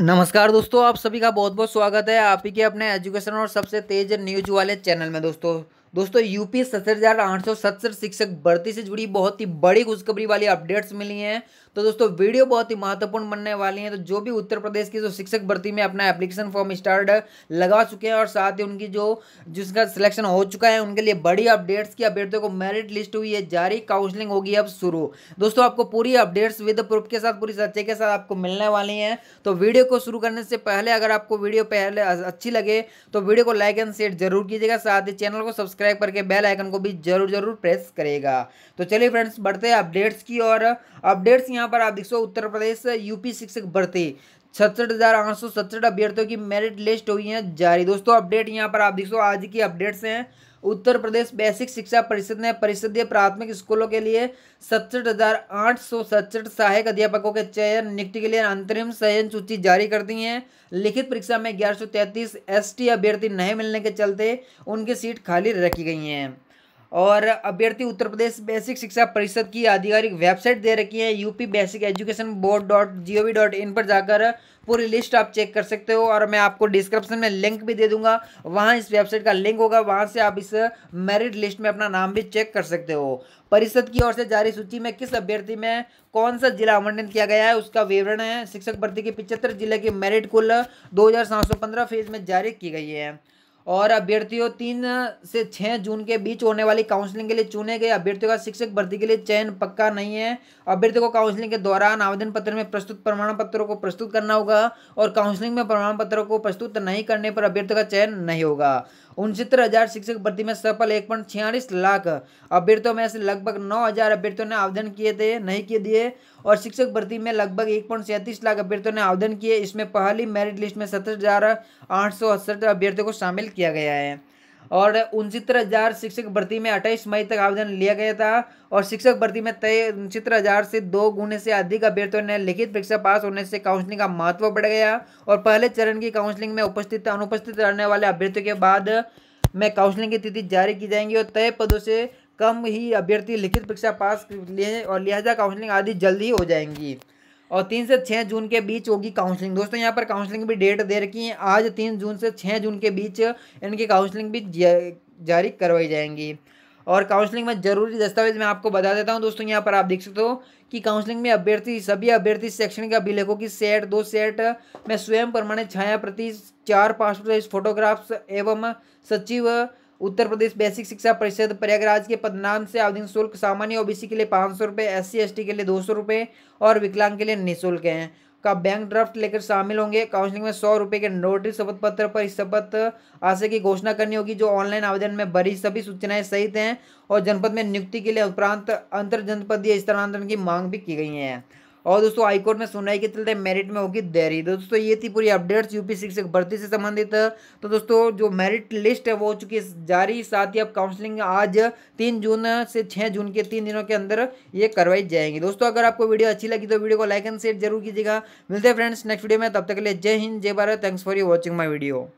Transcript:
नमस्कार दोस्तों आप सभी का बहुत बहुत स्वागत है आप ही के अपने एजुकेशन और सबसे तेज न्यूज वाले चैनल में दोस्तों दोस्तों यूपी सत्तर हज़ार आठ सौ सत्तर शिक्षक भर्ती से जुड़ी बहुत ही बड़ी खुशखबरी वाली अपडेट्स मिली हैं तो दोस्तों वीडियो बहुत ही महत्वपूर्ण बनने वाली है तो जो भी उत्तर प्रदेश की जो शिक्षक भर्ती में अपना एप्लीकेशन फॉर्म स्टार्ट लगा चुके हैं और साथ ही उनकी जो जिसका सिलेक्शन हो चुका है उनके लिए बड़ी अपडेट्स की अभ्यर्थियों को मेरिट लिस्ट हुई है जारी काउंसलिंग होगी अब शुरू दोस्तों आपको पूरी अपडेट्स विद प्रूफ के साथ पूरी सच्चे के साथ आपको मिलने वाली है तो वीडियो को शुरू करने से पहले अगर आपको वीडियो पहले अच्छी लगे तो वीडियो को लाइक एंड शेयर जरूर कीजिएगा साथ ही चैनल को सब्सक्राइब सब्सक्राइब करके बेल आइकन को भी जरूर जरूर प्रेस करेगा तो चलिए फ्रेंड्स बढ़ते हैं अपडेट्स की और अपडेट्स यहाँ पर आप देख सो उत्तर प्रदेश यूपी शिक्षक भर्ती छत्सठ हज़ार आठ सौ सत्सठ अभ्यर्थियों की मेरिट लिस्ट हुई है जारी दोस्तों अपडेट यहाँ पर आप देख सो आज की अपडेट्स हैं उत्तर प्रदेश बेसिक शिक्षा परिषद ने परिषदीय प्राथमिक स्कूलों के लिए सत्सठ हजार आठ सौ सड़सठ सहायक अध्यापकों के चयन नियुक्ति के लिए अंतरिम चयन सूची जारी कर दी है लिखित परीक्षा में ग्यारह सौ तैंतीस एस अभ्यर्थी नहीं मिलने के चलते उनकी सीट खाली रखी गई हैं और अभ्यर्थी उत्तर प्रदेश बेसिक शिक्षा परिषद की आधिकारिक वेबसाइट दे रखी है UP basic education board dot G O V dot in पर जाकर पूरी लिस्ट आप चेक कर सकते हो और मैं आपको डिस्क्रिप्शन में लिंक भी दे दूंगा वहाँ इस वेबसाइट का लिंक होगा वहाँ से आप इस मेरिट लिस्ट में अपना नाम भी चेक कर सकते हो परिषद की ओर से जारी सूची में किस अभ्यर्थी में कौन सा जिला आवंटन किया गया है उसका विवरण है शिक्षक भर्ती के पिछहत्तर जिले की मेरिट कुल दो फेज में जारी की गई है और अभ्यर्थियों तीन से छः जून के बीच होने वाली काउंसलिंग के लिए चुने गए अभ्यर्थियों का शिक्षक भर्ती के लिए चयन पक्का नहीं है अभ्यर्थियों को काउंसलिंग के दौरान आवेदन पत्र में प्रस्तुत प्रमाण पत्रों को प्रस्तुत करना होगा और काउंसलिंग में प्रमाण पत्रों को प्रस्तुत नहीं करने पर अभ्यर्थियों का चयन नहीं होगा उनसत्तर हज़ार शिक्षक भर्ती में सफल एक पॉइंट छियालीस लाख अभ्यर्थियों में से लगभग नौ हज़ार अभ्यर्थियों ने आवेदन किए थे नहीं किए दिए और शिक्षक भर्ती में लगभग एक पॉइंट सैंतीस लाख अभ्यर्थियों ने आवेदन किए इसमें पहली मेरिट लिस्ट में सत्तर हज़ार आठ सौ अड़सठ अभ्यर्थियों को शामिल किया गया है और उनचित्र हज़ार शिक्षक भर्ती में अट्ठाईस मई तक आवेदन लिया गया था और शिक्षक भर्ती में तय उनचित्र हज़ार से दो गुने से अधिक अभ्यर्थियों ने लिखित परीक्षा पास होने से काउंसलिंग का महत्व बढ़ गया और पहले चरण की काउंसलिंग में उपस्थित अनुपस्थित रहने वाले अभ्यर्थियों के बाद में काउंसलिंग की तिथि जारी की जाएंगी और तय पदों से कम ही अभ्यर्थी लिखित परीक्षा पास लिए और लिहाजा काउंसलिंग आदि जल्द ही हो जाएंगी और तीन से छः जून के बीच होगी काउंसलिंग दोस्तों यहाँ पर काउंसलिंग भी डेट दे रखी है आज तीन जून से छः जून के बीच इनकी काउंसलिंग भी जारी करवाई जाएंगी और काउंसलिंग में जरूरी दस्तावेज मैं आपको बता देता हूँ दोस्तों यहाँ पर आप देख सकते हो कि काउंसलिंग में अभ्यर्थी सभी अभ्यर्थी सेक्शन के अभिलेखों की सेट दो सेट में स्वयं प्रमाणित छाया प्रति चार पासपोर्ट साइज फोटोग्राफ्स एवं सचिव उत्तर प्रदेश बेसिक शिक्षा परिषद प्रयागराज के पदनाम से आवेदन शुल्क सामान्य ओबीसी के लिए पाँच सौ रुपये एस सी के लिए दो सौ रुपये और विकलांग के लिए निःशुल्क हैं का बैंक ड्राफ्ट लेकर शामिल होंगे काउंसलिंग में सौ रुपये के नोटिस शपथ पत्र पर इस शपथ आशय की घोषणा करनी होगी जो ऑनलाइन आवेदन में भरी सभी सूचनाएं सहित हैं और जनपद में नियुक्ति के लिए उपरांत अंतर जनपदीय स्थानांतरण की मांग भी की गई है और दोस्तों हाईकोर्ट में सुनवाई के चलते मेरिट में होगी देरी दोस्तों ये थी पूरी अपडेट्स यूपी शिक्षक भर्ती से संबंधित तो दोस्तों जो मेरिट लिस्ट है वो हो चुकी है जारी साथ ही अब काउंसलिंग आज तीन जून से छः जून के तीन दिनों के अंदर ये करवाई जाएंगी दोस्तों अगर आपको वीडियो अच्छी लगी तो वीडियो को लाइक एंड शेयर जरूर कीजिएगा मिलते हैं फ्रेंड्स नेक्स्ट वीडियो में तब तक के लिए जय हिंद जय Bharat thanks for you watching my video